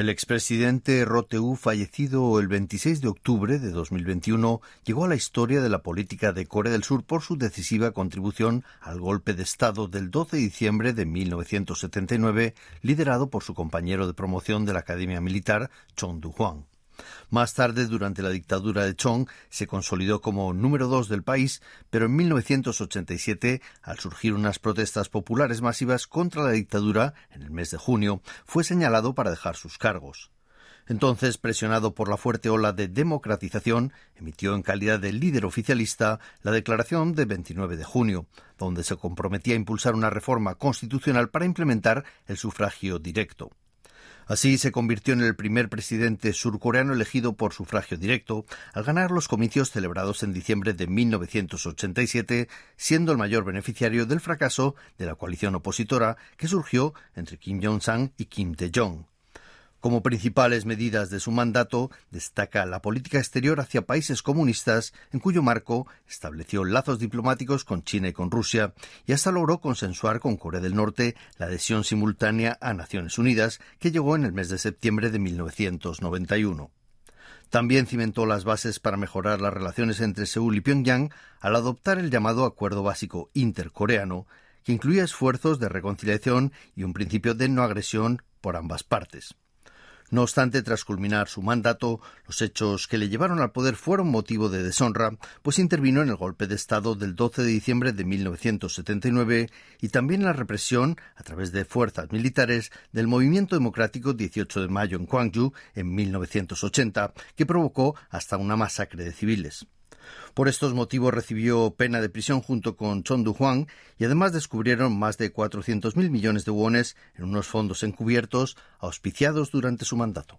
El expresidente Roteu, fallecido el 26 de octubre de 2021, llegó a la historia de la política de Corea del Sur por su decisiva contribución al golpe de Estado del 12 de diciembre de 1979, liderado por su compañero de promoción de la Academia Militar, Chong Du-hwang. Más tarde, durante la dictadura de Chong, se consolidó como número dos del país, pero en 1987, al surgir unas protestas populares masivas contra la dictadura, en el mes de junio, fue señalado para dejar sus cargos. Entonces, presionado por la fuerte ola de democratización, emitió en calidad de líder oficialista la declaración de 29 de junio, donde se comprometía a impulsar una reforma constitucional para implementar el sufragio directo. Así se convirtió en el primer presidente surcoreano elegido por sufragio directo al ganar los comicios celebrados en diciembre de 1987, siendo el mayor beneficiario del fracaso de la coalición opositora que surgió entre Kim jong san y Kim dae jong como principales medidas de su mandato, destaca la política exterior hacia países comunistas, en cuyo marco estableció lazos diplomáticos con China y con Rusia, y hasta logró consensuar con Corea del Norte la adhesión simultánea a Naciones Unidas, que llegó en el mes de septiembre de 1991. También cimentó las bases para mejorar las relaciones entre Seúl y Pyongyang al adoptar el llamado Acuerdo Básico Intercoreano, que incluía esfuerzos de reconciliación y un principio de no agresión por ambas partes. No obstante, tras culminar su mandato, los hechos que le llevaron al poder fueron motivo de deshonra, pues intervino en el golpe de Estado del 12 de diciembre de 1979 y también en la represión, a través de fuerzas militares, del movimiento democrático 18 de mayo en Gwangju en 1980, que provocó hasta una masacre de civiles. Por estos motivos recibió pena de prisión junto con Chon Juan y además descubrieron más de cuatrocientos mil millones de wones en unos fondos encubiertos auspiciados durante su mandato.